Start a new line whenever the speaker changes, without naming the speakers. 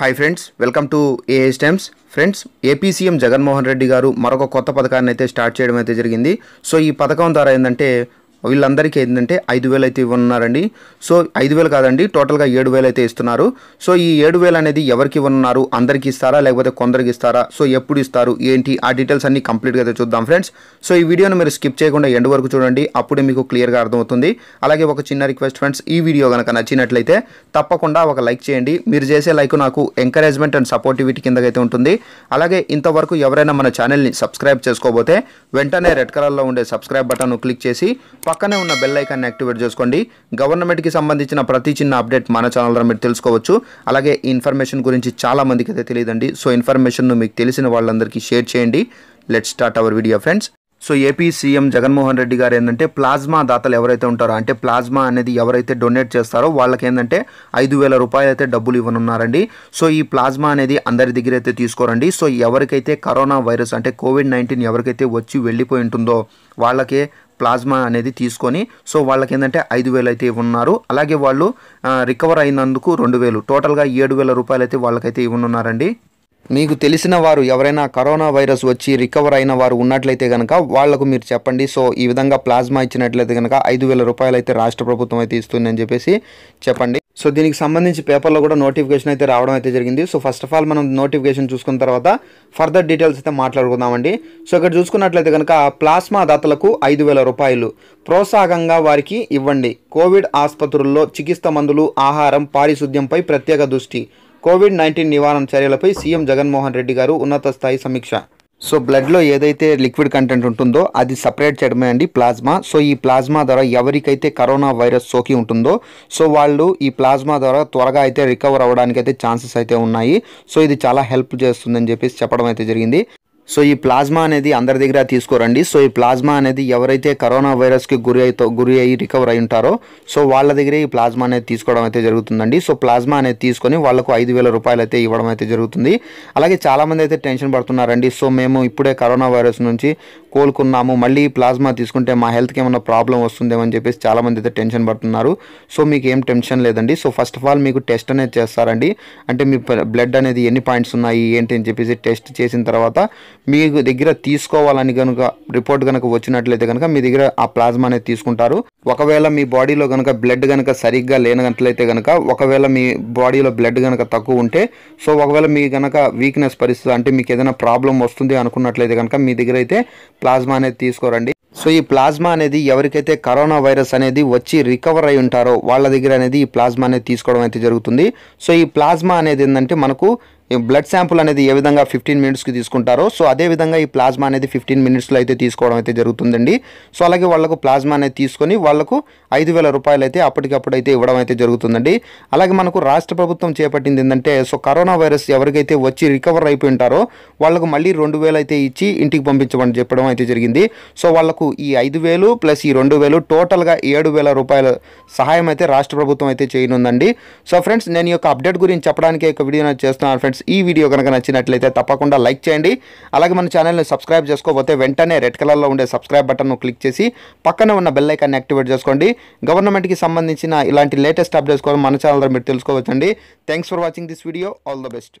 hi friends welcome to a stems friends AP CM Jaganmohan Reddy garu మరొక కొత్త పథకాన్ని అయితే స్టార్ట్ చేయడం అయితే జరిగింది సో ఈ పథకం ద్వారా ఏంటంటే వీళ్ళందరికీ ఏంటంటే ఐదు వేలు అయితే ఇవ్వనున్నారండి సో ఐదు వేలు కాదండి టోటల్గా ఏడు వేలు అయితే ఇస్తున్నారు సో ఈ ఏడు వేలు అనేది ఎవరికి ఇవ్వనున్నారు అందరికీ ఇస్తారా లేకపోతే కొందరికి ఇస్తారా సో ఎప్పుడు ఇస్తారు ఏంటి ఆ డీటెయిల్స్ అన్ని కంప్లీట్గా అయితే చూద్దాం ఫ్రెండ్స్ సో ఈ వీడియోను మీరు స్కిప్ చేయకుండా ఎండ్ వరకు చూడండి అప్పుడే మీకు క్లియర్గా అర్థమవుతుంది అలాగే ఒక చిన్న రిక్వెస్ట్ ఫ్రెండ్స్ ఈ వీడియో కనుక నచ్చినట్లయితే తప్పకుండా ఒక లైక్ చేయండి మీరు చేసే లైక్ నాకు ఎంకరేజ్మెంట్ అండ్ సపోర్టివిటీ కిందకైతే ఉంటుంది అలాగే ఇంతవరకు ఎవరైనా మన ఛానల్ని సబ్స్క్రైబ్ చేసుకోబోతే వెంటనే రెడ్ కలర్లో ఉండే సబ్స్క్రైబ్ బటన్ను క్లిక్ చేసి పక్కనే ఉన్న బెల్ ఐకాన్ని యాక్టివేట్ చేసుకోండి గవర్నమెంట్కి సంబంధించిన ప్రతి చిన్న అప్డేట్ మన ఛానల్లో మీరు తెలుసుకోవచ్చు అలాగే ఈ ఇన్ఫర్మేషన్ గురించి చాలా మందికి అయితే తెలియదండి సో ఇన్ఫర్మేషన్ను మీకు తెలిసిన వాళ్ళందరికీ షేర్ చేయండి let start our video friends so AP CM Jaganmohan Reddy garu ఏంటంటే ప్లాజ్మా దాతలు ఎవరైతే ఉంటారో అంటే ప్లాజ్మా అనేది ఎవరైతే డొనేట్ చేస్తారో వాళ్ళకి ఏంటంటే ఐదు వేల రూపాయలు అయితే డబ్బులు ఇవ్వనున్నారండి సో ఈ ప్లాజ్మా అనేది అందరి దగ్గర అయితే తీసుకోరండి సో ఎవరికైతే కరోనా వైరస్ అంటే కోవిడ్ నైన్టీన్ ఎవరికైతే వచ్చి వెళ్ళిపోయి ఉంటుందో వాళ్ళకే ప్లాజ్మా అనేది తీసుకొని సో వాళ్ళకి ఏంటంటే ఐదు వేలు అయితే ఇవ్వనున్నారు అలాగే వాళ్ళు రికవర్ అయినందుకు రెండు వేలు టోటల్గా ఏడు వేల రూపాయలు అయితే వాళ్ళకైతే ఇవ్వనున్నారండి మీకు తెలిసిన వారు ఎవరైనా కరోనా వైరస్ వచ్చి రికవర్ అయిన వారు ఉన్నట్లయితే కనుక వాళ్లకు మీరు చెప్పండి సో ఈ విధంగా ప్లాజ్మా ఇచ్చినట్లయితే కనుక ఐదు వేల రూపాయలు అయితే రాష్ట్ర ప్రభుత్వం అయితే ఇస్తుందని చెప్పేసి చెప్పండి సో దీనికి సంబంధించి పేపర్లో కూడా నోటిఫికేషన్ అయితే రావడం అయితే జరిగింది సో ఫస్ట్ ఆఫ్ ఆల్ మనం నోటిఫికేషన్ చూసుకున్న తర్వాత ఫర్దర్ డీటెయిల్స్ అయితే మాట్లాడుకుందామండి సో ఇక్కడ చూసుకున్నట్లయితే కనుక ప్లాస్మా దాతలకు ఐదు వేల రూపాయలు ప్రోత్సాహంగా వారికి ఇవ్వండి కోవిడ్ ఆసుపత్రుల్లో చికిత్స మందులు ఆహారం పారిశుద్ధ్యంపై ప్రత్యేక దృష్టి కోవిడ్ నైన్టీన్ నివారణ చర్యలపై సీఎం జగన్మోహన్ రెడ్డి గారు ఉన్నత స్థాయి సమీక్ష సో బ్లడ్లో ఏదైతే లిక్విడ్ కంటెంట్ ఉంటుందో అది సపరేట్ చేయడమే అండి ప్లాజ్మా సో ఈ ప్లాజ్మా ద్వారా ఎవరికైతే కరోనా వైరస్ సోకి ఉంటుందో సో వాళ్ళు ఈ ప్లాజ్మా ద్వారా త్వరగా అయితే రికవర్ అవ్వడానికి అయితే ఛాన్సెస్ అయితే ఉన్నాయి సో ఇది చాలా హెల్ప్ చేస్తుందని చెప్పేసి చెప్పడం అయితే జరిగింది సో ఈ ప్లాజ్మా అనేది అందరి దగ్గర తీసుకోరండి సో ఈ ప్లాజ్మా అనేది ఎవరైతే కరోనా వైరస్కి గురి అయితే గురి అయ్యి రికవర్ అయి ఉంటారో సో వాళ్ళ దగ్గరే ఈ ప్లాజ్మా అనేది తీసుకోవడం అయితే జరుగుతుందండి సో ప్లాజ్మా అనేది తీసుకొని వాళ్ళకు ఐదు వేల రూపాయలు అయితే ఇవ్వడం అయితే జరుగుతుంది అలాగే చాలామంది అయితే టెన్షన్ పడుతున్నారండి సో మేము ఇప్పుడే కరోనా వైరస్ నుంచి కోలుకున్నాము మళ్ళీ ప్లాస్మా తీసుకుంటే మా హెల్త్కి ఏమైనా ప్రాబ్లం వస్తుందేమని చెప్పేసి చాలామంది అయితే టెన్షన్ పడుతున్నారు సో మీకు ఏం టెన్షన్ లేదండి సో ఫస్ట్ ఆఫ్ ఆల్ మీకు టెస్ట్ అనేది చేస్తారండి అంటే మీ బ్లడ్ అనేది ఎన్ని పాయింట్స్ ఉన్నాయి ఏంటి అని చెప్పేసి టెస్ట్ చేసిన తర్వాత మీ దగ్గర తీసుకోవాలని కనుక రిపోర్ట్ కనుక వచ్చినట్లయితే కనుక మీ దగ్గర ఆ ప్లాస్మా అనేది తీసుకుంటారు ఒకవేళ మీ బాడీలో కనుక బ్లడ్ కనుక సరిగ్గా లేనట్లయితే కనుక ఒకవేళ మీ బాడీలో బ్లడ్ కనుక తక్కువ ఉంటే సో ఒకవేళ మీ కనుక వీక్నెస్ పరిస్థితి అంటే మీకు ఏదైనా ప్రాబ్లం వస్తుంది అనుకున్నట్లయితే కనుక మీ దగ్గర అయితే ప్లాజ్మా అనేది తీసుకోరండి సో ఈ ప్లాజ్మా అనేది ఎవరికైతే కరోనా వైరస్ అనేది వచ్చి రికవర్ అయి ఉంటారో వాళ్ళ దగ్గర అనేది ఈ ప్లాజ్మా అనేది తీసుకోవడం అయితే జరుగుతుంది సో ఈ ప్లాజ్మా అనేది ఏంటంటే మనకు బ్లడ్ శాంపుల్ అనేది ఏ విధంగా ఫిఫ్టీన్ మినిట్స్కి తీసుకుంటారో సో అదే విధంగా ఈ ప్లాజ్మా అనేది ఫిఫ్టీన్ మినిట్స్లో అయితే తీసుకోవడం అయితే జరుగుతుందండి సో అలాగే వాళ్ళకు ప్లాజ్మా అనేది తీసుకొని వాళ్ళకు ఐదు వేల రూపాయలు అయితే అప్పటికప్పుడు అయితే ఇవ్వడం అయితే జరుగుతుందండి అలాగే మనకు రాష్ట్ర ప్రభుత్వం చేపట్టింది ఏంటంటే సో కరోనా వైరస్ ఎవరికైతే వచ్చి రికవర్ అయిపోయి ఉంటారో వాళ్ళకు మళ్ళీ రెండు అయితే ఇచ్చి ఇంటికి పంపించమని చెప్పడం అయితే జరిగింది సో వాళ్ళకు ఈ ఐదు వేలు ప్లస్ ఈ రెండు వేలు టోటల్గా ఏడు వేల రూపాయల సహాయం అయితే రాష్ట్ర ప్రభుత్వం అయితే చేయనుందండి సో ఫ్రెండ్స్ నేను ఈ యొక్క అప్డేట్ గురించి చెప్పడానికి ఒక వీడియో చేస్తున్నాను ఫ్రెండ్స్ ఫ్రెండ్స్ ఈ వీడియో కనుక నచ్చినట్లయితే తప్పకుండా లైక్ చేయండి అలాగే మన ఛానల్ని సబ్స్క్రైబ్ చేసుకోకపోతే వెంటనే రెడ్ కలర్లో ఉండే సబ్స్క్రైబ్ బటన్ను క్లిక్ చేసి పక్కనే ఉన్న బెల్ ఐకాన్ని యాక్టివేట్ చేసుకోండి గవర్నమెంట్కి సంబంధించిన ఇలాంటి లేటెస్ట్ అప్డేట్స్ కోసం మన ఛానల్ ద్వారా మీరు తెలుసుకోవచ్చండి thanks for watching this video all the best